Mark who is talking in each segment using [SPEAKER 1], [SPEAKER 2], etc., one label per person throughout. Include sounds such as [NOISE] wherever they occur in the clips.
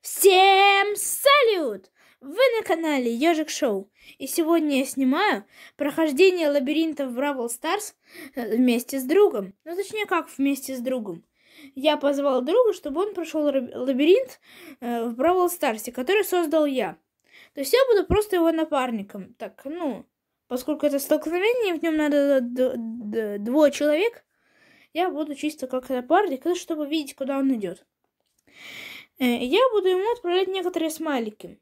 [SPEAKER 1] Всем салют! Вы на канале Ежик Шоу. И сегодня я снимаю прохождение лабиринта в Бравл Старс э, вместе с другом. Ну, точнее, как вместе с другом. Я позвал друга, чтобы он прошел лабиринт э, в Бравл Старсе, который создал я. То есть я буду просто его напарником. Так, ну, поскольку это столкновение, в нем надо двое человек, я буду чисто как напарник, ну, чтобы видеть, куда он идет. Э, я буду ему отправлять некоторые смайлики.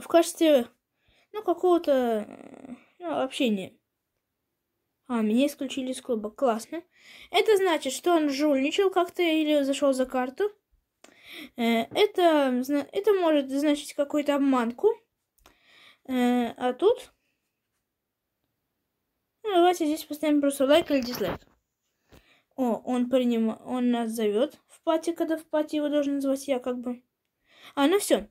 [SPEAKER 1] В качестве, ну, какого-то э, ну, общения. А, меня исключили из клуба. Классно. Это значит, что он жульничал как-то или зашел за карту. Э, это, это может значить какую-то обманку. А тут... Ну, давайте здесь поставим просто лайк или дизлайк. О, он, приним... он нас зовет в пати, когда в пати его должен звать я как бы. А, ну все.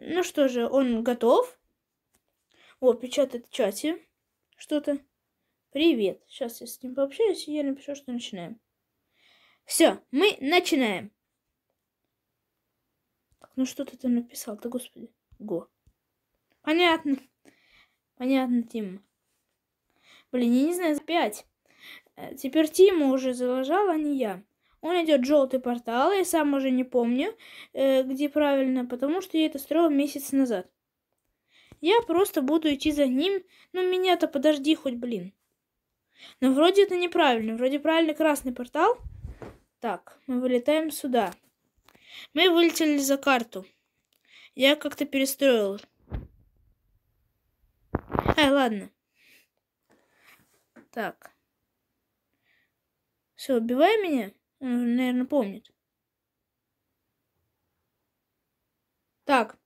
[SPEAKER 1] Ну что же, он готов. О, печатает в чате что-то. Привет. Сейчас я с ним пообщаюсь, и я напишу, что начинаем. Все, мы начинаем. Так, ну что ты там написал-то, господи? Го. Понятно. Понятно, Тима. Блин, я не знаю, за пять. Э, теперь Тима уже заложал, а не я. Он идет желтый портал, я сам уже не помню, э, где правильно, потому что я это строил месяц назад. Я просто буду идти за ним, но ну, меня-то подожди хоть, блин. Но ну, вроде это неправильно, вроде правильно красный портал. Так, мы вылетаем сюда. Мы вылетели за карту. Я как-то перестроил. Ай, э, ладно. Так. Все, убивай меня. Он наверное, помнит. Так.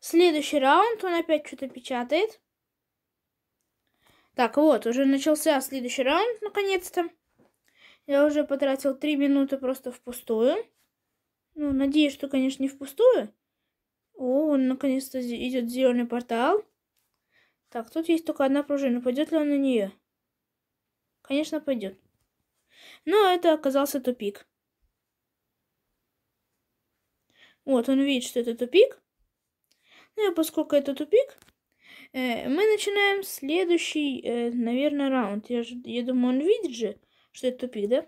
[SPEAKER 1] Следующий раунд. Он опять что-то печатает. Так, вот, уже начался следующий раунд, наконец-то. Я уже потратил 3 минуты просто впустую. Ну, надеюсь, что, конечно, не впустую. О, он наконец-то идет зеленый портал. Так, тут есть только одна пружина. Пойдет ли он на нее? Конечно, пойдет. Но это оказался тупик. Вот, он видит, что это тупик. Ну и поскольку это тупик, э, мы начинаем следующий, э, наверное, раунд. Я, же, я думаю, он видит же, что это тупик, да?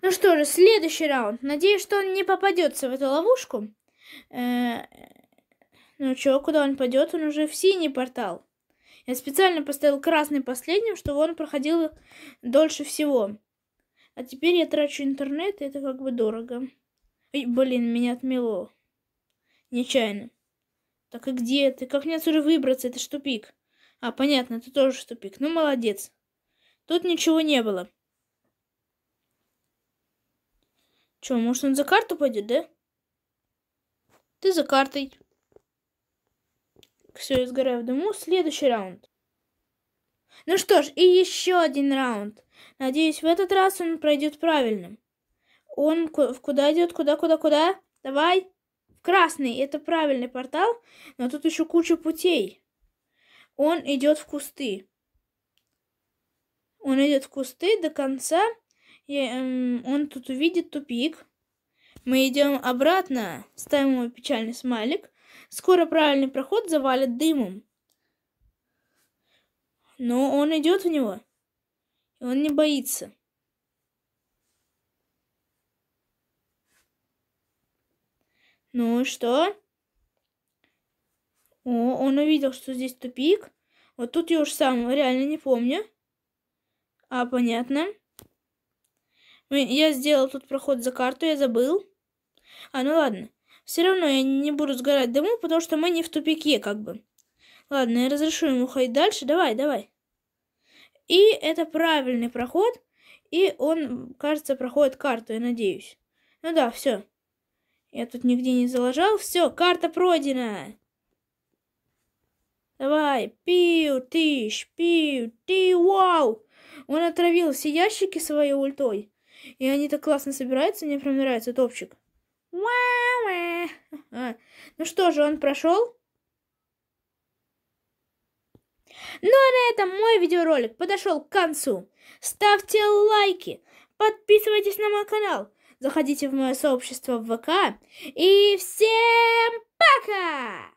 [SPEAKER 1] Ну что же, следующий раунд. Надеюсь, что он не попадется в эту ловушку. Э, ну чё, куда он пойдет? Он уже в синий портал. Я специально поставил красный последним, чтобы он проходил дольше всего. А теперь я трачу интернет, и это как бы дорого. Ой, блин, меня отмело. Нечаянно. Так и где ты? Как мне отсюда выбраться? Это ж тупик. А, понятно, это тоже ж тупик. Ну, молодец. Тут ничего не было. Че, может он за карту пойдет, да? Ты за картой все, сгораю в дыму. Следующий раунд. Ну что ж, и еще один раунд. Надеюсь, в этот раз он пройдет правильным. Он в куда идет? Куда, куда, куда? Давай. В красный. Это правильный портал, но тут еще куча путей. Он идет в кусты. Он идет в кусты до конца. И, эм, он тут увидит тупик. Мы идем обратно, ставим ему печальный смайлик. Скоро правильный проход завалит дымом. Но он идет в него. И он не боится. Ну что? О, он увидел, что здесь тупик. Вот тут я уж сам реально не помню. А, понятно. Я сделал тут проход за карту, я забыл. А, ну ладно. Все равно я не буду сгорать дыму, потому что мы не в тупике, как бы. Ладно, я разрешу ему ходить дальше. Давай, давай. И это правильный проход. И он, кажется, проходит карту, я надеюсь. Ну да, все. Я тут нигде не заложал. Все, карта пройдена. Давай, пиу, тыщ, пиу, ты, вау. Он отравил все ящики своей ультой. И они так классно собираются, мне прям нравится топчик. [LAUGHS] Ну что же, он прошел? Ну а на этом мой видеоролик подошел к концу. Ставьте лайки, подписывайтесь на мой канал, заходите в мое сообщество в ВК. И всем пока!